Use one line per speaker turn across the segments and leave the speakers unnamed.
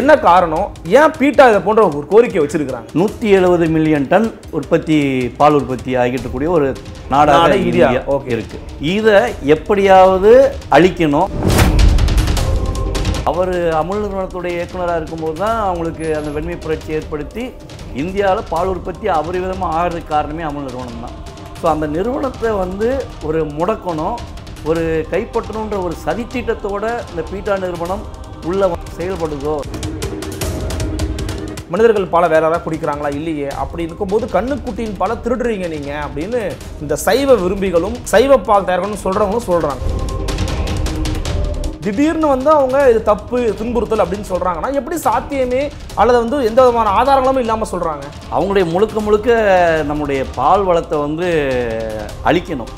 என்ன காரணம் ஏன் பீட்டா இதை போன்ற ஒரு கோரிக்கை வச்சிருக்கிறாங்க
நூற்றி எழுபது மில்லியன் டன் உற்பத்தி பால் உற்பத்தி ஆகிட்டு கூடிய ஒரு நாடாக இந்தியா ஓகே இருக்கு இதை எப்படியாவது அழிக்கணும் அவர் அமுல் நிறுவனத்துடைய இயக்குநராக இருக்கும்போது தான் அவங்களுக்கு அந்த வெண்மை புரட்சி ஏற்படுத்தி இந்தியாவில் பால் உற்பத்தி விதமாக ஆகிறதுக்கு காரணமே அமுல் நிறுவனம் தான் ஸோ அந்த நிறுவனத்தை வந்து ஒரு முடக்கணும் ஒரு கைப்பற்றணுன்ற
ஒரு சதித்திட்டத்தோடு இந்த பீட்டா நிறுவனம் உள்ளே செயல்படுதோ மனிதர்கள் பல வேற குடிக்கிறாங்களா இல்லையே அப்படி இருக்கும்போது கண்ணுக்குட்டியின் பல திருடுறீங்க நீங்கள் அப்படின்னு இந்த சைவ விரும்பிகளும் சைவ பால் தயாரிக்கணும்னு சொல்கிறவங்களும் சொல்கிறாங்க திடீர்னு வந்து அவங்க இது தப்பு துன்புறுத்தல் அப்படின்னு சொல்கிறாங்கன்னா எப்படி சாத்தியமே அல்லது வந்து எந்த விதமான ஆதாரங்களும் இல்லாமல் சொல்கிறாங்க அவங்களுடைய முழுக்க முழுக்க நம்முடைய பால்
வளத்தை வந்து அழிக்கணும்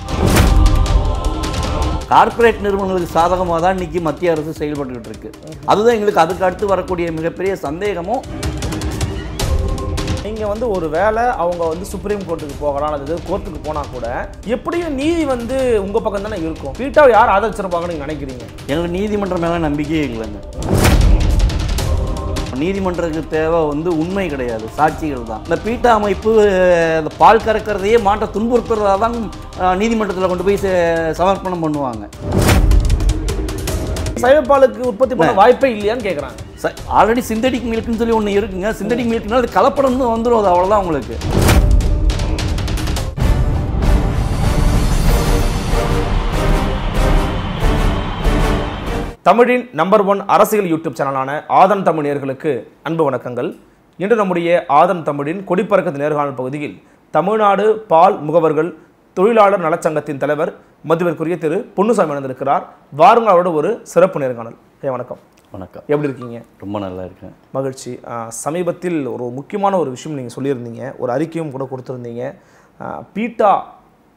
கார்ப்பரேட் நிறுவனங்களுக்கு சாதகமாக தான் இன்றைக்கி மத்திய அரசு செயல்பட்டுக்கிட்டு இருக்குது அதுதான் எங்களுக்கு அதுக்கு அடுத்து வரக்கூடிய மிகப்பெரிய சந்தேகமும்
நீங்கள் வந்து ஒரு வேலை அவங்க வந்து சுப்ரீம் கோர்ட்டுக்கு போகலாம் அல்லது கோர்ட்டுக்கு போனால் கூட எப்படியும் நீதி வந்து உங்கள் பக்கம் தானே இருக்கும் வீட்டாக யார் ஆதரிச்சிருப்பாங்கன்னு நினைக்கிறீங்க
எங்களுக்கு நீதிமன்றம் மேலே நம்பிக்கையே இல்லைங்க நீதிமன்றத்துக்கு தேவை வந்து உண்மை கிடையாது சாட்சிகள் தான் இந்த பீட்டா அமைப்பு பால் கறக்கிறதையே மாற்ற துன்புறுத்துறதா தான் நீதிமன்றத்தில் கொண்டு போய் சமர்ப்பணம் பண்ணுவாங்க சைவப்பாலுக்கு உற்பத்தி பண்ண வாய்ப்பே இல்லையான்னு கேட்குறாங்க ஆல்ரெடி சிந்தடிக் மில்க்னு சொல்லி ஒன்று இருக்குங்க சிந்தடிக் மில்க்னால் அது கலப்படம்னு வந்துடும் அது அவ்வளோதான் உங்களுக்கு
தமிழின் நம்பர் ஒன் அரசியல் யூடியூப் சேனலான ஆதன் தமிழ் நேர்களுக்கு அன்பு வணக்கங்கள் இன்று நம்முடைய ஆதன் தமிழின் கொடிப்பறக்கத்து நேர்காணல் பகுதியில் தமிழ்நாடு பால் முகவர்கள் தொழிலாளர் நலச்சங்கத்தின் தலைவர் மதுவிற்குரிய திரு பொன்னுசாமி இணைந்திருக்கிறார் வாருங்கள் அவரோட ஒரு சிறப்பு நேர்காணல் ஏ வணக்கம் வணக்கம் எப்படி இருக்கீங்க
ரொம்ப நல்லா இருக்கேன்
மகிழ்ச்சி சமீபத்தில் ஒரு முக்கியமான ஒரு விஷயம் நீங்கள் சொல்லியிருந்தீங்க ஒரு அறிக்கையும் கூட கொடுத்துருந்தீங்க பீட்டா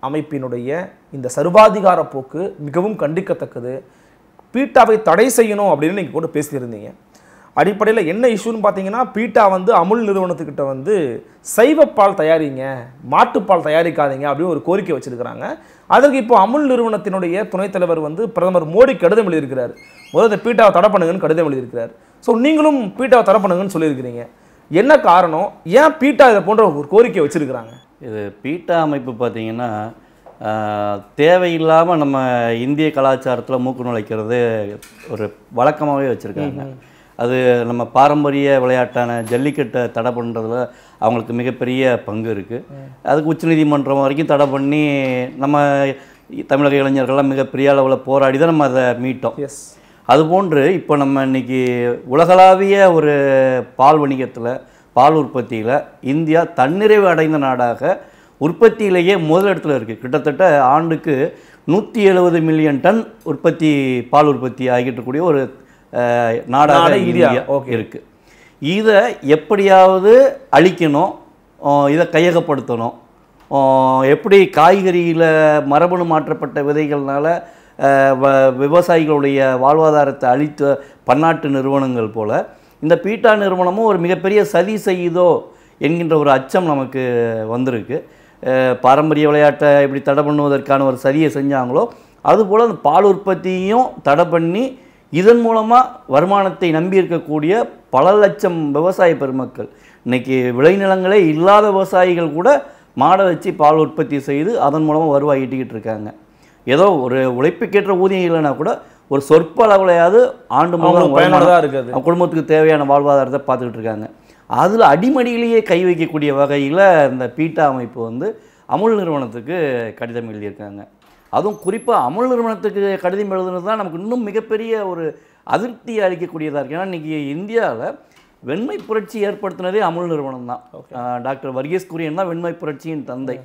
அமைப்பினுடைய இந்த சர்வாதிகார போக்கு மிகவும் கண்டிக்கத்தக்கது பீட்டாவை தடை செய்யணும் அப்படின்னு நீங்கள் கூட பேசியிருந்தீங்க அடிப்படையில் என்ன இஷ்யூன்னு பார்த்தீங்கன்னா பீட்டா வந்து அமுல் நிறுவனத்துக்கிட்ட வந்து சைவப்பால் தயாரிங்க மாட்டுப்பால் தயாரிக்காதீங்க அப்படின்னு ஒரு கோரிக்கை வச்சுருக்கிறாங்க அதற்கு இப்போ அமுல் நிறுவனத்தினுடைய துணைத் தலைவர் வந்து பிரதமர் மோடி கடிதம் எழுதியிருக்கிறார் முதல்ல பீட்டாவை தடை பண்ணுங்கன்னு கடிதம் எழுதியிருக்கிறார் ஸோ நீங்களும் பீட்டாவை தடை பண்ணுங்கன்னு சொல்லியிருக்கிறீங்க என்ன காரணம் ஏன் பீட்டா இதை போன்ற ஒரு கோரிக்கை வச்சுருக்கிறாங்க
இது பீட்டா அமைப்பு பார்த்தீங்கன்னா தேவையில்லாமல் நம்ம இந்திய கலாச்சாரத்தில் மூக்கு நுழைக்கிறது ஒரு வழக்கமாகவே வச்சுருக்காங்க அது நம்ம பாரம்பரிய விளையாட்டான ஜல்லிக்கட்டை தடை பண்ணுறதுல அவங்களுக்கு மிகப்பெரிய பங்கு இருக்குது அதுக்கு உச்சநீதிமன்றம் வரைக்கும் தடை பண்ணி நம்ம தமிழக இளைஞர்கள்லாம் மிகப்பெரிய அளவில் போராடி தான் நம்ம அதை மீட்டோம் எஸ் அதுபோன்று இப்போ நம்ம இன்றைக்கி உலகளாவிய ஒரு பால் வணிகத்தில் பால் உற்பத்தியில் இந்தியா தன்னிறைவு அடைந்த நாடாக உற்பத்தியிலேயே முதலிடத்தில் இருக்குது கிட்டத்தட்ட ஆண்டுக்கு நூற்றி எழுபது மில்லியன் டன் உற்பத்தி பால் உற்பத்தி ஆகிட்டு ஒரு நாடாக இந்தியா இருக்குது இதை எப்படியாவது அழிக்கணும் இதை கையகப்படுத்தணும் எப்படி காய்கறியில் மரபணு மாற்றப்பட்ட விதைகள்னால விவசாயிகளுடைய வாழ்வாதாரத்தை அழித்த பன்னாட்டு நிறுவனங்கள் போல் இந்த பீட்டா நிறுவனமும் ஒரு மிகப்பெரிய சதி செய்யுதோ என்கின்ற ஒரு அச்சம் நமக்கு வந்திருக்கு பாரம்பரிய விளையாட்டை இப்படி தடை பண்ணுவதற்கான ஒரு சதியை செஞ்சாங்களோ அதுபோல் அந்த பால் உற்பத்தியும் தடை பண்ணி இதன் மூலமாக வருமானத்தை நம்பி இருக்கக்கூடிய பல லட்சம் விவசாய பெருமக்கள் இன்றைக்கி விளைநிலங்களே இல்லாத விவசாயிகள் கூட மாடை வச்சு பால் உற்பத்தி செய்து அதன் மூலமாக வருவாய் ஈட்டிக்கிட்டு இருக்காங்க ஏதோ ஒரு உழைப்புக்கேற்ற ஊதியம் இல்லைனா கூட ஒரு சொற்ப அளவுலையாவது ஆண்டு மூலம் பயனுள்ளதாக குடும்பத்துக்கு தேவையான வாழ்வாதாரத்தை பார்த்துக்கிட்டு இருக்காங்க அதில் அடிமடியிலேயே கை வைக்கக்கூடிய வகையில் இந்த பீட்டா அமைப்பு வந்து அமுல் நிறுவனத்துக்கு கடிதம் எழுதியிருக்காங்க அதுவும் குறிப்பாக அமுல் நிறுவனத்துக்கு கடிதம் எழுதுனது தான் நமக்கு இன்னும் மிகப்பெரிய ஒரு அதிருப்தியை அளிக்கக்கூடியதாக இருக்குது ஏன்னா இன்றைக்கி இந்தியாவில் வெண்மை புரட்சி ஏற்படுத்தினதே அமுல் நிறுவனம் தான் டாக்டர் வர்கீஸ் குரியன் தான் வெண்மை புரட்சியின் தந்தை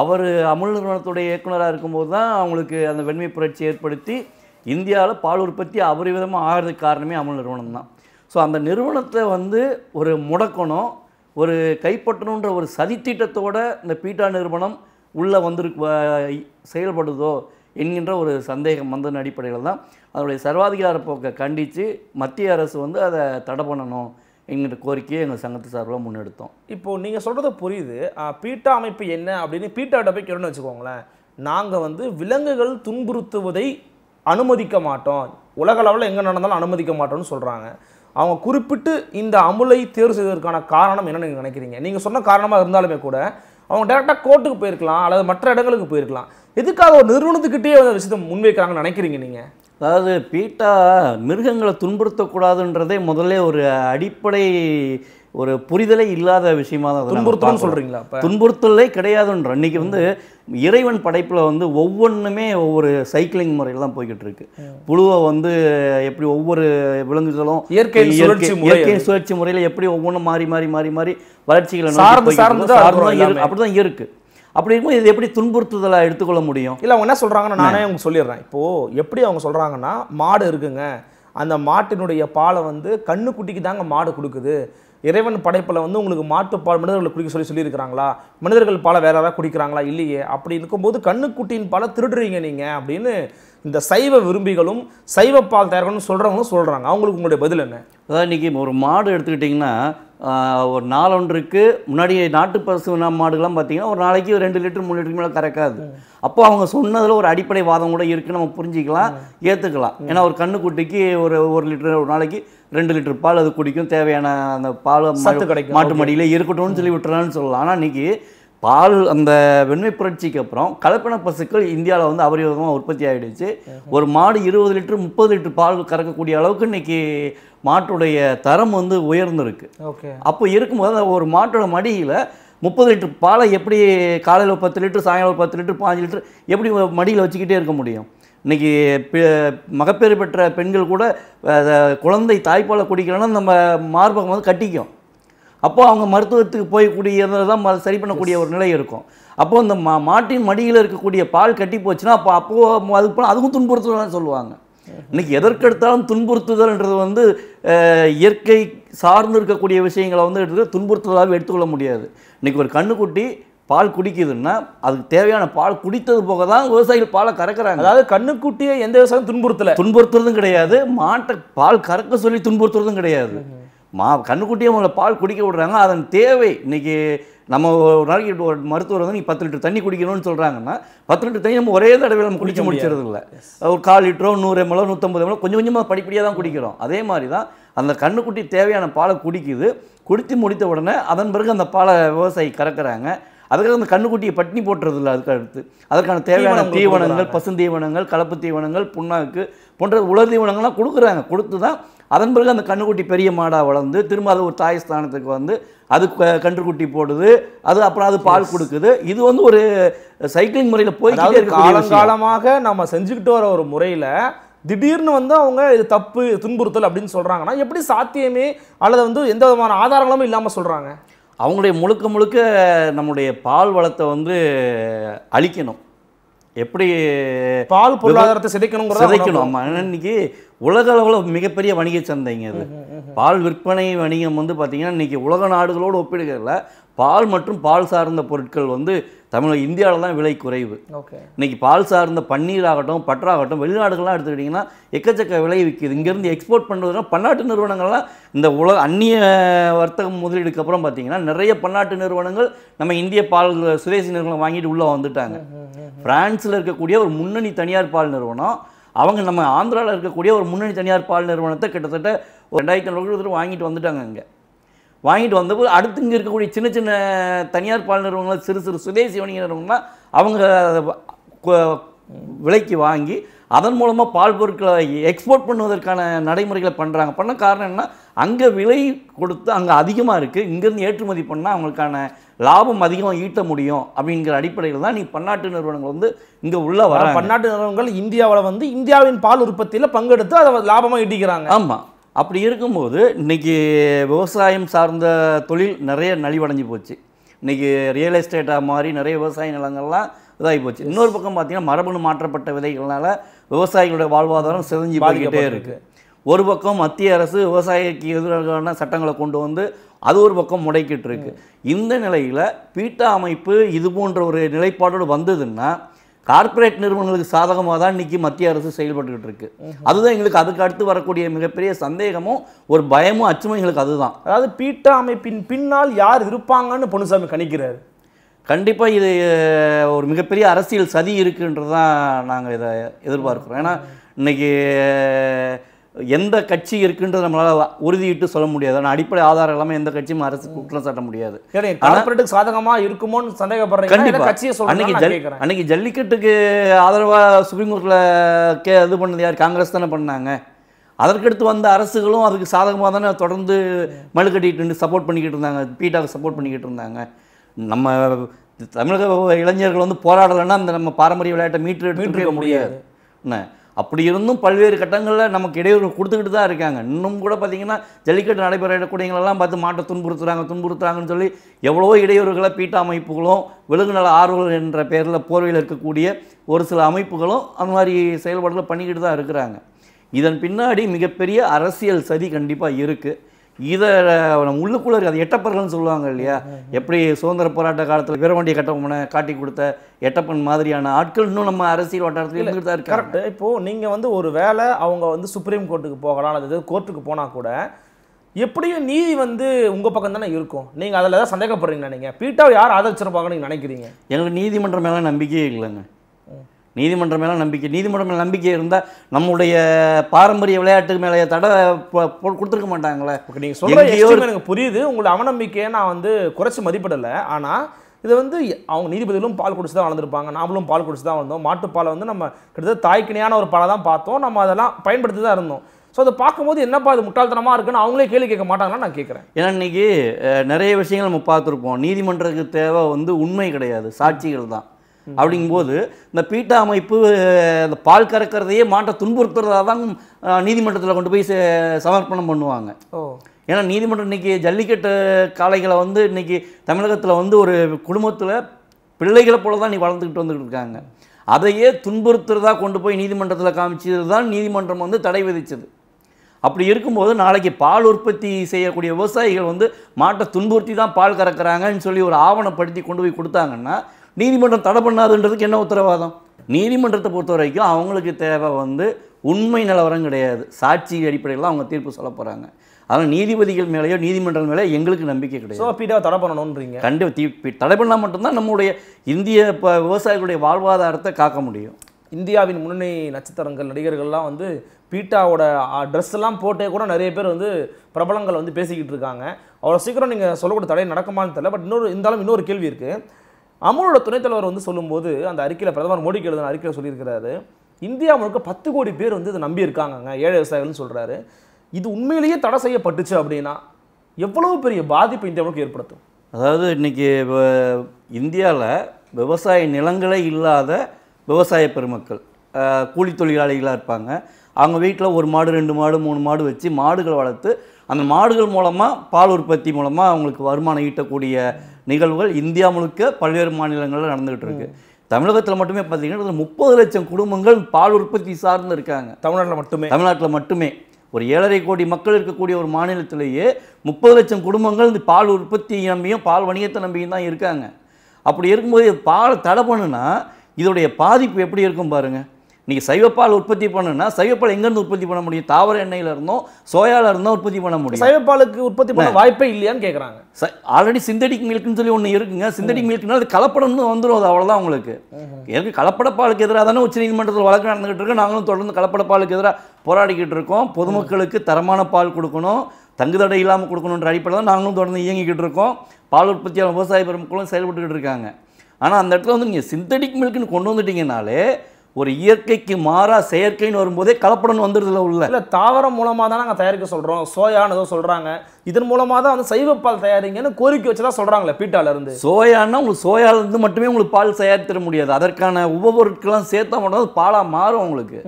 அவர் அமுல் நிறுவனத்துடைய இயக்குநராக இருக்கும்போது தான் அவங்களுக்கு அந்த வெண்மை புரட்சி ஏற்படுத்தி இந்தியாவில் பால் உற்பத்தி அபரிவிதமாக ஆகிறதுக்கு காரணமே அமுல் நிறுவனம் தான் ஸோ அந்த நிறுவனத்தை வந்து ஒரு முடக்கணும் ஒரு கைப்பற்றணுன்ற ஒரு சதித்திட்டத்தோட இந்த பீட்டா நிறுவனம் உள்ளே வந்திருக்கு செயல்படுதோ என்கின்ற ஒரு சந்தேகம் வந்ததன் அடிப்படையில் தான் அதனுடைய சர்வாதிகார போக்கை கண்டித்து மத்திய அரசு வந்து அதை தடை பண்ணணும் என்கின்ற கோரிக்கையை எங்கள் சங்கத்து சார்பில் முன்னெடுத்தோம்
இப்போது நீங்கள் சொல்கிறது புரியுது பீட்டா அமைப்பு என்ன அப்படின்னு பீட்டா போய் கேட்டுன்னு வச்சுக்கோங்களேன் நாங்கள் வந்து விலங்குகள் துன்புறுத்துவதை அனுமதிக்க மாட்டோம் உலக அளவில் எங்கே நடந்தாலும் அனுமதிக்க மாட்டோம்னு சொல்கிறாங்க அவங்க குறிப்பிட்டு இந்த அமுலை தேர்வு செய்வதற்கான காரணம் என்னென்னு நீங்கள் நினைக்கிறீங்க நீங்கள் சொன்ன காரணமாக இருந்தாலுமே கூட அவங்க டேரெக்டாக கோர்ட்டுக்கு போயிருக்கலாம் அல்லது மற்ற இடங்களுக்கு போயிருக்கலாம் எதுக்காக ஒரு நிறுவனத்துக்கிட்டே அந்த விஷயத்தை முன்வைக்கிறாங்கன்னு நினைக்கிறீங்க நீங்கள்
அதாவது பீட்டா மிருகங்களை துன்புறுத்தக்கூடாதுன்றதே முதல்ல ஒரு அடிப்படை ஒரு புரிதலே இல்லாத விஷயமா தான் துன்புறுத்தல் சொல்றீங்களா துன்புறுத்தலே கிடையாதுன்ற அன்னைக்கு வந்து இறைவன் படைப்பில் வந்து ஒவ்வொன்றுமே ஒவ்வொரு சைக்கிளிங் முறையில் தான் போய்கிட்டு இருக்கு புழுவை வந்து எப்படி ஒவ்வொரு விலங்குகளும் இயற்கை சுழற்சி முறையில் எப்படி ஒவ்வொன்றும் மாறி மாறி மாறி மாறி வளர்ச்சிகளை அப்படிதான் இருக்கு அப்படி
இருக்கும் இது எப்படி துன்புறுத்துதலாக எடுத்துக்கொள்ள முடியும் இல்லை அவங்க என்ன சொல்கிறாங்கன்னு நானே அவங்க சொல்லிடுறேன் இப்போது எப்படி அவங்க சொல்கிறாங்கன்னா மாடு இருக்குங்க அந்த மாட்டினுடைய பாலை வந்து கண்ணுக்குட்டிக்கு தாங்க மாடு கொடுக்குது இறைவன் படைப்பில் வந்து உங்களுக்கு மாட்டுப்பால் மனிதர்கள் குடிக்க சொல்லி சொல்லியிருக்கிறாங்களா மனிதர்கள் பாலை வேற ஏதாவது குடிக்கிறாங்களா இல்லையே அப்படி இருக்கும்போது கண்ணுக்குட்டியின் பாலை திருடுறீங்க நீங்கள் அப்படின்னு இந்த சைவ விரும்பிகளும் சைவ பால் தயாரிக்கணும்னு சொல்கிறவங்களும் சொல்கிறாங்க அவங்களுக்கு உங்களுடைய பதில் என்ன அதாவது இன்றைக்கி ஒரு மாடு எடுத்துக்கிட்டிங்கன்னா
ஒரு நாளொன்றுக்கு முன்னாடி நாட்டு பசு மாடுகள்லாம் பார்த்திங்கன்னா ஒரு நாளைக்கு ரெண்டு லிட்டர் மூணு லிட்டருக்கு மேலே கறக்காது அப்போ அவங்க சொன்னதில் ஒரு அடிப்படை வாதம் கூட இருக்குது நம்ம புரிஞ்சிக்கலாம் ஏற்றுக்கலாம் ஏன்னா ஒரு கண்ணுக்குட்டிக்கு ஒரு ஒரு லிட்டர் ஒரு நாளைக்கு ரெண்டு லிட்டர் பால் அது குடிக்கும் தேவையான அந்த பால் மாட்டு மடியில் இருக்கட்டும்னு சொல்லி விட்டுறான்னு சொல்லலாம் ஆனால் இன்றைக்கி பால் அந்த வெண்மை புரட்சிக்கு அப்புறம் கலப்பின பசுக்கள் இந்தியாவில் வந்து அபரிவிதமாக உற்பத்தி ஆகிடுச்சு ஒரு மாடு இருபது லிட்டர் முப்பது லிட்டர் பால் கறக்கக்கூடிய அளவுக்கு இன்றைக்கி மாட்டுடைய தரம் வந்து உயர்ந்திருக்கு அப்போ இருக்கும்போது ஒரு மாட்டோட மடியில் முப்பது லிட்டர் பாலை எப்படி காலையில் பத்து லிட்டர் சாயங்காலம் பத்து லிட்டர் பாஞ்சு லிட்டர் எப்படி மடியில் வச்சுக்கிட்டே இருக்க முடியும் இன்றைக்கி மகப்பேறு பெற்ற பெண்கள் கூட குழந்தை தாய்ப்பாலை குடிக்கலன்னா நம்ம மார்பகம் வந்து கட்டிக்கும் அப்போது அவங்க மருத்துவத்துக்கு போய்க்கூடியதை தான் சரி பண்ணக்கூடிய ஒரு நிலை இருக்கும் அப்போது இந்த மா மாட்டின் மடியில் இருக்கக்கூடிய பால் கட்டி போச்சுன்னா அப்போ அப்போது அது போனால் அதுவும் துன்புறுத்துதல்னு சொல்லுவாங்க இன்றைக்கி எதற்கெடுத்தாலும் துன்புறுத்துதல்ன்றது வந்து இயற்கை சார்ந்து இருக்கக்கூடிய விஷயங்களை வந்து எடுத்து துன்புறுத்துதலாகவே எடுத்துக்கொள்ள முடியாது இன்றைக்கி ஒரு கண்ணுக்குட்டி பால் குடிக்குதுன்னா அதுக்கு தேவையான பால் குடித்தது போக தான் விவசாயிகள் பாலை கறக்குறாங்க அதாவது கண்ணுக்குட்டியை எந்த விவசாயம் துன்புறுத்தலை துன்புறுத்துறதும் கிடையாது மாட்டை பால் கறக்க சொல்லி துன்புறுத்துறதும் கிடையாது மா கண்ணுக்குட்டியே அவங்கள பால் குடிக்க விடுறாங்க அதன் தேவை இன்றைக்கி நம்ம ஒரு நாளைக்கு ஒரு மருத்துவர் வந்து நீ பத்து லிட்டர் தண்ணி குடிக்கணும்னு சொல்கிறாங்கன்னா பத்து லிட்டர் தண்ணி நம்ம ஒரே தடவை நம்ம குடிக்க முடிச்சுறது இல்லை ஒரு கால் லிட்டரோ நூறு எம்எல்ஓ நூற்றம்பது எம்எல்ஓ கொஞ்சம் கொஞ்சமாக படிப்படியாக தான் குடிக்கிறோம் அதே மாதிரி தான் அந்த கண்ணுக்குட்டி தேவையான பாலை குடிக்குது குடித்து முடித்த உடனே அதன் பிறகு அந்த பாலை விவசாயி கறக்குறாங்க அதுக்காக அந்த கண்ணுக்குட்டியை பட்டினி போட்டுறது இல்லை அதுக்கு அடுத்து அதற்கான தேவையான தீவனங்கள் பசுந்தீவனங்கள் கலப்பு தீவனங்கள் புண்ணாக்கு போன்ற உலர் தீவனங்கள்லாம் கொடுக்குறாங்க கொடுத்து தான் அதன் பிறகு அந்த கண்ணுக்குட்டி பெரிய மாடாக வளர்ந்து திரும்ப அது ஒரு தாய் ஸ்தானத்துக்கு வந்து அது கன்றுக்குட்டி போடுது அது அப்புறம் அது பால் கொடுக்குது இது வந்து ஒரு சைக்கிளிங் முறையில் போய் காலங்காலமாக
நம்ம செஞ்சுக்கிட்டு வர ஒரு முறையில் திடீர்னு வந்து அவங்க இது தப்பு துன்புறுத்தல் அப்படின்னு சொல்கிறாங்கன்னா எப்படி சாத்தியமே அல்லது வந்து எந்த விதமான ஆதாரங்களும் இல்லாமல் சொல்கிறாங்க
அவங்களுடைய முழுக்க முழுக்க நம்முடைய பால் வளத்தை வந்து அழிக்கணும் எப்படி பால் பொருளாதாரத்தை சிதைக்கணும் சிதைக்கணும் ஆமாம் இன்னைக்கு உலக அளவில் மிகப்பெரிய வணிக சந்தைங்க அது பால் விற்பனை வணிகம் வந்து பார்த்திங்கன்னா இன்றைக்கி உலக நாடுகளோடு ஒப்பிடுகிறதுல பால் மற்றும் பால் சார்ந்த பொருட்கள் வந்து தமிழக இந்தியாவில் தான் விலை குறைவு இன்றைக்கி பால் சார்ந்த பன்னீர் ஆகட்டும் பற்றாகட்டும் வெளிநாடுகள்லாம் எடுத்துக்கிட்டிங்கன்னா எக்கச்சக்க விலை விற்கிது இங்கேருந்து எக்ஸ்போர்ட் பண்ணுறதுனா பன்னாட்டு நிறுவனங்கள்லாம் இந்த உலக அந்நிய வர்த்தகம் முதலீடுக்கு அப்புறம் பார்த்தீங்கன்னா நிறைய பன்னாட்டு நிறுவனங்கள் நம்ம இந்திய பால் சுதேசி நிறுவனம் வாங்கிட்டு உள்ளே வந்துட்டாங்க ஃப்ரான்ஸில் இருக்கக்கூடிய ஒரு முன்னணி தனியார் பால் நிறுவனம் அவங்க நம்ம ஆந்திராவில் இருக்கக்கூடிய ஒரு முன்னணி தனியார் பால் நிறுவனத்தை கிட்டத்தட்ட ஒரு ரெண்டாயிரத்தி ஐநூறு வாங்கிட்டு வந்துட்டாங்க இங்கே வாங்கிட்டு வந்தபோது அடுத்து இங்கே இருக்கக்கூடிய சின்ன சின்ன தனியார் பால் நிறுவனங்கள் சிறு சிறு சுதேசி வணிக நிறுவனங்கள்லாம் அவங்க விலைக்கு வாங்கி அதன் மூலமாக பால் பொருட்களை எக்ஸ்போர்ட் பண்ணுவதற்கான நடைமுறைகளை பண்ணுறாங்க பண்ண காரணம் என்ன அங்கே விலை கொடுத்து அங்கே அதிகமாக இருக்குது இங்கேருந்து ஏற்றுமதி பண்ணால் அவங்களுக்கான லாபம் அதிகமாக ஈட்ட முடியும் அப்படிங்கிற அடிப்படையில் தான் நீ பன்னாட்டு நிறுவனங்கள் வந்து இங்கே உள்ள வர பன்னாட்டு நிறுவனங்கள் இந்தியாவில் வந்து இந்தியாவின் பால் உற்பத்தியில் பங்கெடுத்து அதை லாபமாக ஈட்டிக்கிறாங்க ஆமாம் அப்படி இருக்கும்போது இன்றைக்கி விவசாயம் சார்ந்த தொழில் நிறைய நலிவடைஞ்சு போச்சு இன்றைக்கி ரியல் எஸ்டேட்டாக மாதிரி நிறைய விவசாய நிலங்கள்லாம் இதாகி போச்சு இன்னொரு பக்கம் பார்த்திங்கன்னா மரபணு மாற்றப்பட்ட விதைகள்னால விவசாயிகளுடைய வாழ்வாதாரம் சிதஞ்சு பாதிக்கிட்டே இருக்குது ஒரு பக்கம் மத்திய அரசு விவசாயிக்கு எதிரான சட்டங்களை கொண்டு வந்து அது ஒரு பக்கம் முடைக்கிட்டு இருக்கு இந்த நிலையில் பீட்டா அமைப்பு இது போன்ற ஒரு நிலைப்பாடோடு வந்ததுன்னா கார்ப்பரேட் நிறுவனங்களுக்கு சாதகமாக தான் இன்றைக்கி மத்திய அரசு செயல்பட்டுக்கிட்டு இருக்கு அதுதான் எங்களுக்கு அதுக்கு அடுத்து வரக்கூடிய மிகப்பெரிய சந்தேகமும் ஒரு பயமும் அச்சுமும் எங்களுக்கு அதுதான் அதாவது
பீட்டா அமைப்பின் பின்னால் யார் இருப்பாங்கன்னு பொன்னுசாமி கணிக்கிறாரு
கண்டிப்பாக இது ஒரு மிகப்பெரிய அரசியல் சதி இருக்குன்றது தான் நாங்கள் இதை எதிர்பார்க்குறோம் ஏன்னா இன்றைக்கி எந்த கட்சி இருக்குன்றது நம்மளால் உறுதியிட்டு சொல்ல முடியாது ஆனால் அடிப்படை ஆதாரம் இல்லாமல் எந்த கட்சியும் அரசு குற்றம் சாட்ட முடியாது
சாதகமா சாதகமாக இருக்குமோன்னு சந்தேகப்படுறேன் கண்டிப்பாக கட்சியை அன்னைக்கு
அன்னைக்கு ஜல்லிக்கட்டுக்கு ஆதரவாக சுப்ரீம் கோர்ட்டில் கே இது பண்ணது யார் காங்கிரஸ் தானே பண்ணாங்க அதற்கடுத்து வந்த அரசுகளும் அதுக்கு சாதகமாக தானே தொடர்ந்து மழுக்கட்டிட்டு சப்போர்ட் பண்ணிக்கிட்டு இருந்தாங்க பீட்டாக சப்போர்ட் பண்ணிக்கிட்டு இருந்தாங்க நம்ம தமிழக இளைஞர்கள் வந்து போராடலைன்னா அந்த நம்ம பாரம்பரிய விளையாட்டை மீட்டு மீட்டு முடியாது என்ன அப்படி இருந்தும் பல்வேறு கட்டங்களில் நமக்கு இடையூறு கொடுத்துக்கிட்டு தான் இருக்காங்க இன்னும் கூட பார்த்திங்கன்னா ஜல்லிக்கட்டு நடைபெற இடக்கூடியங்களெல்லாம் பார்த்து மாட்டை துன்புறுத்துறாங்க துன்புறுத்துறாங்கன்னு சொல்லி எவ்வளவோ இடையூறுகளை பீட்டா அமைப்புகளும் விலங்குநல நல ஆர்வலர் என்ற பெயரில் போர்வையில் இருக்கக்கூடிய ஒரு சில அமைப்புகளும் அந்த மாதிரி செயல்பாடுகளை பண்ணிக்கிட்டு தான் இருக்கிறாங்க இதன் பின்னாடி மிகப்பெரிய அரசியல் சதி கண்டிப்பாக இருக்குது இதை நம்ம உள்ளுக்குள்ளே இருக்குது அது எட்டப்பர்கள்னு சொல்லுவாங்க இல்லையா எப்படி சுதந்திர போராட்ட காலத்தில் வீரவண்டிய கட்டப்பனை காட்டி கொடுத்த
எட்டப்பன் மாதிரியான ஆட்கள் இன்னும் நம்ம அரசியல் வட்டாரத்தில் இருந்துட்டு தான் இருக்கு கரெக்ட் இப்போது நீங்கள் வந்து ஒரு வேலை அவங்க வந்து சுப்ரீம் கோர்ட்டுக்கு போகலாம் அல்லது கோர்ட்டுக்கு போனால் கூட எப்படியும் நீதி வந்து உங்கள் பக்கம் தானே இருக்கும் நீங்கள் அதில் தான் சந்தேகப்படுறீங்க நீங்கள் பீட்டாவை யார் ஆதரிச்சிருப்பாங்கன்னு நீங்கள் நினைக்கிறீங்க எங்களுக்கு நீதிமன்றம்
மேலே நம்பிக்கையே இல்லைங்க நீதிமன்றம் மேலே நம்பிக்கை நீதிமன்றம் மேலே நம்பிக்கை இருந்தால் நம்முடைய பாரம்பரிய விளையாட்டு மேலே தடை கொடுத்துருக்க மாட்டாங்களே நீங்கள் சொல்கிற எனக்கு
புரியுது உங்களை அவநம்பிக்கையை நான் வந்து குறைச்சி மதிப்பிடலை ஆனால் இது வந்து அவங்க நீதிபதிகளும் பால் குடிச்சு தான் வளர்ந்துருப்பாங்க நாமளும் பால் குடிச்சு தான் வளர்ந்தோம் மாட்டுப்பாலை வந்து நம்ம கிட்டத்தட்ட தாய்க்கிணையான ஒரு பாலை தான் பார்த்தோம் நம்ம அதெல்லாம் பயன்படுத்தி தான் இருந்தோம் ஸோ அதை பார்க்கும்போது என்னப்பா அது முட்டாள்தனமாக இருக்குன்னு அவங்களே கேள்வி கேட்க மாட்டாங்கன்னு நான் கேட்குறேன் ஏன்னா
இன்றைக்கி நிறைய விஷயங்கள் நம்ம பார்த்துருப்போம் நீதிமன்றத்துக்கு தேவை வந்து உண்மை கிடையாது சாட்சிகள் தான் அப்படிங்கும்போது இந்த பீட்டா அமைப்பு இந்த பால் கறக்கிறதையே மாற்ற துன்புறுத்துறதா தான் நீதிமன்றத்தில் கொண்டு போய் சமர்ப்பணம் பண்ணுவாங்க ஓ ஏன்னா நீதிமன்றம் இன்றைக்கி ஜல்லிக்கட்டு காளைகளை வந்து இன்றைக்கி தமிழகத்தில் வந்து ஒரு குடும்பத்தில் பிள்ளைகளை போல தான் நீ வளர்ந்துக்கிட்டு வந்துக்கிட்டு இருக்காங்க அதையே துன்புறுத்துறதா கொண்டு போய் நீதிமன்றத்தில் காமிச்சது தான் நீதிமன்றம் வந்து தடை விதித்தது அப்படி இருக்கும்போது நாளைக்கு பால் உற்பத்தி செய்யக்கூடிய விவசாயிகள் வந்து மாட்டை துன்புறுத்தி தான் பால் கறக்கிறாங்கன்னு சொல்லி ஒரு ஆவணப்படுத்தி கொண்டு போய் கொடுத்தாங்கன்னா நீதிமன்றம் தடை பண்ணாதுன்றதுக்கு என்ன உத்தரவாதம் நீதிமன்றத்தை பொறுத்த வரைக்கும் அவங்களுக்கு தேவை வந்து உண்மை நிலவரம் கிடையாது சாட்சி அடிப்படையில் அவங்க தீர்ப்பு சொல்ல போகிறாங்க அதனால் நீதிபதிகள் மேலேயோ நீதிமன்றம் மேலேயோ எங்களுக்கு நம்பிக்கை கிடையாது ஸோ
பீடாவை தடை பண்ணணுன்றீங்க
கண்டிப்பாக தடை பண்ணால் மட்டும்தான் நம்முடைய இந்திய இப்போ
விவசாயிகளுடைய வாழ்வாதாரத்தை காக்க முடியும் இந்தியாவின் முன்னணி நட்சத்திரங்கள் நடிகர்கள்லாம் வந்து பீட்டாவோட ட்ரெஸ்லாம் போட்டே கூட நிறைய பேர் வந்து பிரபலங்கள் வந்து பேசிக்கிட்டு இருக்காங்க அவ்வளோ சீக்கிரம் நீங்கள் சொல்லக்கூடிய தடை நடக்குமான்னு தெரியல பட் இன்னொரு இருந்தாலும் இன்னொரு கேள்வி இருக்குது அமுலோட துணைத் தலைவர் வந்து சொல்லும்போது அந்த அறிக்கையில் பிரதமர் மோடிக்கு எழுதின அறிக்கையில் சொல்லியிருக்கிறாரு இந்தியா முழுக்க பத்து கோடி பேர் வந்து இதை நம்பியிருக்காங்க ஏழை விவசாயிகள்னு சொல்கிறாரு இது உண்மையிலேயே தடை செய்யப்பட்டுச்சு அப்படின்னா எவ்வளவு பெரிய பாதிப்பு இந்தியாவுக்கு ஏற்படுத்தும்
அதாவது இன்றைக்கி இந்தியாவில் விவசாய நிலங்களே இல்லாத விவசாய பெருமக்கள் கூலி தொழிலாளிகளாக இருப்பாங்க அவங்க வீட்டில் ஒரு மாடு ரெண்டு மாடு மூணு மாடு வச்சு மாடுகள் வளர்த்து அந்த மாடுகள் மூலமாக பால் உற்பத்தி மூலமாக அவங்களுக்கு வருமானம் ஈட்டக்கூடிய நிகழ்வுகள் இந்தியா முழுக்க பல்வேறு மாநிலங்களில் நடந்துகிட்டு இருக்கு தமிழகத்தில் மட்டுமே பார்த்தீங்கன்னா முப்பது லட்சம் குடும்பங்கள் பால் உற்பத்தி சார்ந்து இருக்காங்க தமிழ்நாட்டில் மட்டுமே தமிழ்நாட்டில் மட்டுமே ஒரு ஏழரை கோடி மக்கள் இருக்கக்கூடிய ஒரு மாநிலத்திலேயே முப்பது லட்சம் குடும்பங்கள் இந்த பால் உற்பத்தி நம்பியும் பால் வணிகத்தை நம்பியும் தான் இருக்காங்க அப்படி இருக்கும்போது பால் தடை பண்ணுன்னா இதோடைய பாதிப்பு எப்படி இருக்கும் பாருங்கள் நீங்கள் சைவப்பால் உற்பத்தி பண்ணுன்னா சைவப்பால் எங்கேருந்து உற்பத்தி பண்ண முடியும் தாவர எண்ணெயில் இருந்தோம் சோயாவில் இருந்தோ உற்பத்தி பண்ண முடியும் சைவப்பாலுக்கு உற்பத்தி பண்ண வாய்ப்பே இல்லையான்னு கேட்குறாங்க ஆல்ரெடி சிந்தடிக் மில்க்குன்னு சொல்லி ஒன்று இருக்குங்க சிந்தடிக் மில்க்குனால் அது கலப்படம்னு வந்துடும் அது அவ்வளோதான் உங்களுக்கு எனக்கு கலப்படப்பாலுக்கு எதிராக தானே உச்சநீதிமன்றத்தில் வழக்கு நடந்துகிட்டு இருக்கோம் நாங்களும் தொடர்ந்து கலப்படப்பாலுக்கு எதிராக போராடிக்கிட்டு இருக்கோம் பொதுமக்களுக்கு தரமான பால் கொடுக்கணும் தங்குதடை இல்லாமல் கொடுக்கணுன்ற அடிப்படையில் நாங்களும் தொடர்ந்து இயங்கிக்கிட்டு இருக்கோம் பால் உற்பத்தியாளர் விவசாய பெருமக்களும் செயல்பட்டுக்கிட்டு இருக்காங்க ஆனால் அந்த இடத்துல வந்து நீங்கள்
சிந்தடிக் மில்க்குன்னு கொண்டு வந்துட்டீங்கனாலே ஒரு இயற்கைக்கு மாறாக செயற்கைன்னு வரும்போதே கலப்படம் வந்துடுதுல உள்ள இல்லை தாவரம் மூலமாக தான் நாங்கள் தயாரிக்க சொல்கிறோம் சோயான்னு ஏதோ சொல்கிறாங்க இதன் மூலமாக தான் வந்து சைவப்பால் தயாரிங்கன்னு கோரிக்கை வச்சு தான் சொல்கிறாங்களே பீட்டாலேருந்து
சோயானா உங்களுக்கு சோயாலேருந்து மட்டுமே உங்களுக்கு பால் தயாரித்தர முடியாது அதற்கான உபபொருட்கள்லாம் சேர்த்தா மட்டும் பாலாக மாறும் உங்களுக்கு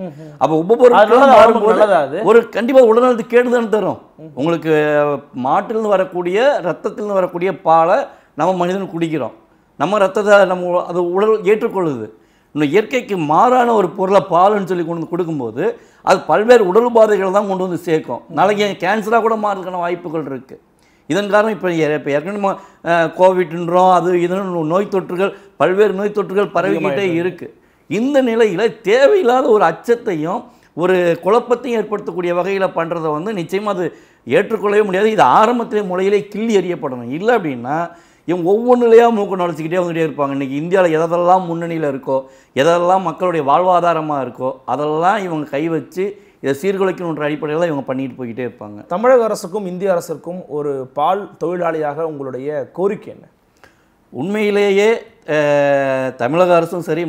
அப்போ உபபொருட்கள்லாம் மாறும்போது ஒரு கண்டிப்பாக உடல்நலத்து கேடுதான் தரும் உங்களுக்கு மாட்டிலிருந்து வரக்கூடிய ரத்தத்திலிருந்து வரக்கூடிய பாலை நம்ம மனிதன் குடிக்கிறோம் நம்ம ரத்தத்தை நம்ம அது உடல் ஏற்றுக்கொள்ளுது இன்னும் இயற்கைக்கு மாறான ஒரு பொருளை பாலுன்னு சொல்லி கொண்டு வந்து கொடுக்கும்போது அது பல்வேறு உடல் உபாதைகளை தான் கொண்டு வந்து சேர்க்கும் நாளைக்கு கேன்சராக கூட மாறுறதுக்கான வாய்ப்புகள் இருக்குது இதன் காரணம் இப்போ இப்போ ஏற்கனவே கோவிட்ன்றோம் அது இதுன்னு நோய் தொற்றுகள் பல்வேறு நோய் தொற்றுகள் பரவிக்கிட்டே இருக்குது இந்த நிலையில் தேவையில்லாத ஒரு அச்சத்தையும் ஒரு குழப்பத்தையும் ஏற்படுத்தக்கூடிய வகையில் பண்ணுறதை வந்து நிச்சயமாக அது ஏற்றுக்கொள்ளவே முடியாது இது ஆரம்பத்திலே முறையிலே கிள்ளி எறியப்படணும் இல்லை அப்படின்னா இவங்க ஒவ்வொன்றுலையாக மூக்க நுழைச்சிக்கிட்டே வந்துகிட்டே இருப்பாங்க இன்றைக்கி இந்தியாவில் எதெல்லாம் முன்னணியில் இருக்கோ எதெல்லாம் மக்களுடைய வாழ்வாதாரமாக இருக்கோ அதெல்லாம் இவங்க கை வச்சு இதை சீர்குலைக்கணுன்ற அடிப்படையில் இவங்க பண்ணிட்டு போய்கிட்டே இருப்பாங்க
தமிழக அரசுக்கும் இந்திய அரசுக்கும் ஒரு பால் தொழிலாளியாக உங்களுடைய கோரிக்கை என்ன
உண்மையிலேயே தமிழக அரசும் சரி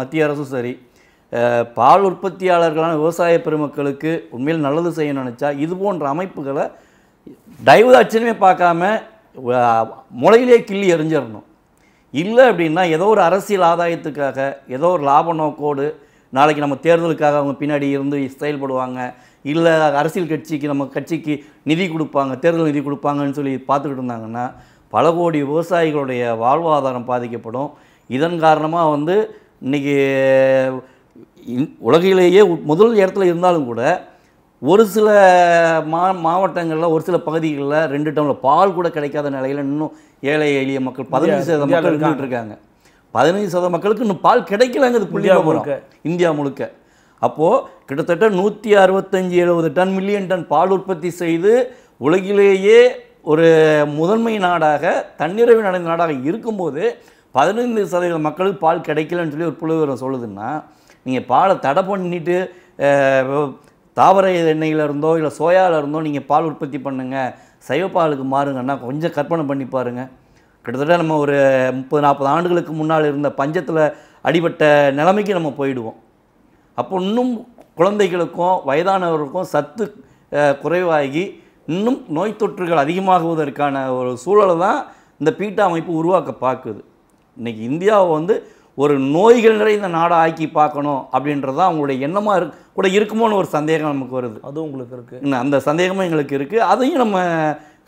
மத்திய அரசும் சரி பால் உற்பத்தியாளர்களான விவசாய பெருமக்களுக்கு உண்மையில் நல்லது செய்யணும்னு நினச்சா இது போன்ற அமைப்புகளை டைவ் அச்சனமே பார்க்காம முளையிலே கிள்ளி எரிஞ்சிடணும் இல்லை அப்படின்னா ஏதோ ஒரு அரசியல் ஆதாயத்துக்காக ஏதோ ஒரு லாப நோக்கோடு நாளைக்கு நம்ம தேர்தலுக்காக அவங்க பின்னாடி இருந்து செயல்படுவாங்க இல்லை அரசியல் கட்சிக்கு நம்ம கட்சிக்கு நிதி கொடுப்பாங்க தேர்தல் நிதி கொடுப்பாங்கன்னு சொல்லி பார்த்துக்கிட்டு இருந்தாங்கன்னா பல கோடி விவசாயிகளுடைய வாழ்வாதாரம் பாதிக்கப்படும் இதன் காரணமாக வந்து இன்றைக்கி உலகிலேயே முதல் இடத்துல இருந்தாலும் கூட ஒரு சில மா மாவட்டங்களில் ஒரு சில பகுதிகளில் ரெண்டு டவுனில் பால் கூட கிடைக்காத நிலையில் இன்னும் ஏழை எளிய மக்கள் பதினஞ்சு சதவீத மக்கள் இருக்காங்க பதினைஞ்சு சதவீத மக்களுக்கு இன்னும் பால் கிடைக்கலங்கிறது புள்ளியாக முழுக்க இந்தியா முழுக்க அப்போது கிட்டத்தட்ட நூற்றி அறுபத்தஞ்சி எழுபது டன் மில்லியன் டன் பால் உற்பத்தி செய்து உலகிலேயே ஒரு முதன்மை நாடாக தன்னிறைவு நடந்த நாடாக இருக்கும்போது பதினைந்து சதவீத மக்களுக்கு பால் கிடைக்கலன்னு சொல்லி ஒரு புலவரம் சொல்லுதுன்னா நீங்கள் பாலை தடை பண்ணிட்டு தாவர எண்ணெயிலிருந்தோ இல்லை இருந்தோ நீங்கள் பால் உற்பத்தி பண்ணுங்கள் சைவ பாலுக்கு மாறுங்கன்னா கொஞ்சம் கற்பனை பண்ணி பாருங்கள் கிட்டத்தட்ட நம்ம ஒரு முப்பது நாற்பது ஆண்டுகளுக்கு முன்னால் இருந்த பஞ்சத்தில் அடிபட்ட நிலைமைக்கு நம்ம போயிடுவோம் அப்போ இன்னும் குழந்தைகளுக்கும் வயதானவர்களுக்கும் சத்து குறைவாகி இன்னும் நோய் தொற்றுகள் அதிகமாகுவதற்கான ஒரு சூழலை தான் இந்த பீட்டா அமைப்பு உருவாக்க பார்க்குது இன்றைக்கி இந்தியாவை வந்து ஒரு நோய்கள் நிறைந்த நாடாக ஆக்கி பார்க்கணும் அப்படின்றது தான் அவங்களுடைய எண்ணமாக இருக்கு கூட இருக்குமோன்னு ஒரு சந்தேகம் நமக்கு வருது
அதுவும் உங்களுக்கு இருக்குது
அந்த சந்தேகமும் எங்களுக்கு இருக்குது அதையும் நம்ம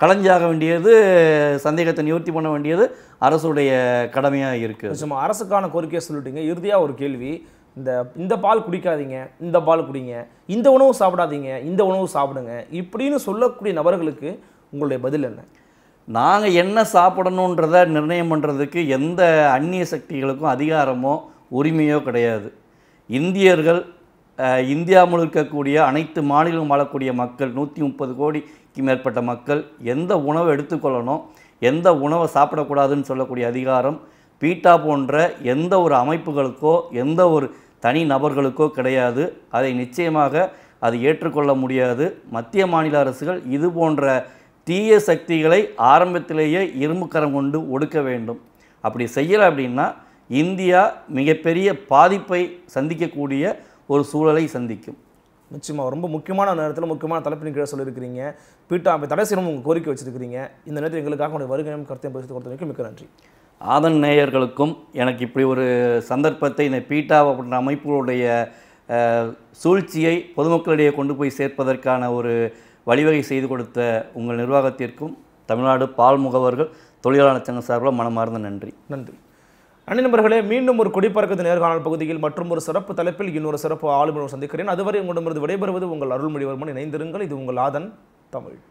களைஞ்சாக வேண்டியது சந்தேகத்தை நிவர்த்தி பண்ண வேண்டியது அரசுடைய கடமையாக இருக்குது
சும்மா அரசுக்கான கோரிக்கையை சொல்லிட்டீங்க இறுதியாக ஒரு கேள்வி இந்த இந்த பால் குடிக்காதீங்க இந்த பால் குடிங்க இந்த உணவு சாப்பிடாதீங்க இந்த உணவு சாப்பிடுங்க இப்படின்னு சொல்லக்கூடிய நபர்களுக்கு உங்களுடைய பதில் என்ன
நாங்கள் என்ன சாப்பிடணுன்றத நிர்ணயம் பண்ணுறதுக்கு எந்த அந்நிய சக்திகளுக்கும் அதிகாரமோ உரிமையோ கிடையாது இந்தியர்கள் இந்தியா முழுக்கக்கூடிய அனைத்து மாநிலங்களும் வாழக்கூடிய மக்கள் நூற்றி முப்பது கோடிக்கு மேற்பட்ட மக்கள் எந்த உணவை எடுத்துக்கொள்ளணும் எந்த உணவை சாப்பிடக்கூடாதுன்னு சொல்லக்கூடிய அதிகாரம் பீட்டா போன்ற எந்த ஒரு அமைப்புகளுக்கோ எந்த ஒரு தனி நபர்களுக்கோ கிடையாது அதை நிச்சயமாக அது ஏற்றுக்கொள்ள முடியாது மத்திய மாநில அரசுகள் இது போன்ற தீய சக்திகளை ஆரம்பத்திலேயே இரும்புக்கரம் கொண்டு ஒடுக்க வேண்டும் அப்படி செய்யலை அப்படின்னா இந்தியா மிகப்பெரிய பாதிப்பை சந்திக்கக்கூடிய ஒரு சூழலை சந்திக்கும்
நிச்சயமாக ரொம்ப முக்கியமான நேரத்தில் முக்கியமான தலைப்பின் கீழே சொல்லியிருக்கிறீங்க பீட்டா அமைப்பு தடை செய்யணும் உங்கள் கோரிக்கை வச்சுருக்கிறீங்க இந்த நேரத்தில் எங்களுக்காக உங்களுடைய வருகையும் கருத்தையும் பேசி கொடுத்ததுக்கு மிக்க நன்றி
ஆதன் நேயர்களுக்கும் எனக்கு இப்படி ஒரு சந்தர்ப்பத்தை இந்த பீட்டா அப்படின்ற அமைப்புகளுடைய சூழ்ச்சியை பொதுமக்களிடையே கொண்டு போய் சேர்ப்பதற்கான ஒரு வழிவகை செய்து கொடுத்த உங்கள் நிர்வாகத்திற்கும் தமிழ்நாடு பால் முகவர்கள் தொழிலாளர் சங்கம் சார்பில் மனமார்ந்த நன்றி
நன்றி அணி நண்பர்களே மீண்டும் ஒரு குடிப்பறக்கத்து நேர்காணல் பகுதியில் மற்றும் ஒரு சிறப்பு தலைப்பில் இன்னொரு சிறப்பு ஆளுநர் சந்திக்கிறேன் அதுவரை உங்களிடமிருந்து விடைபெறுவது உங்கள் அருள்மொழிவர்மன் இணைந்திருங்கள் இது உங்கள் ஆதன் தமிழ்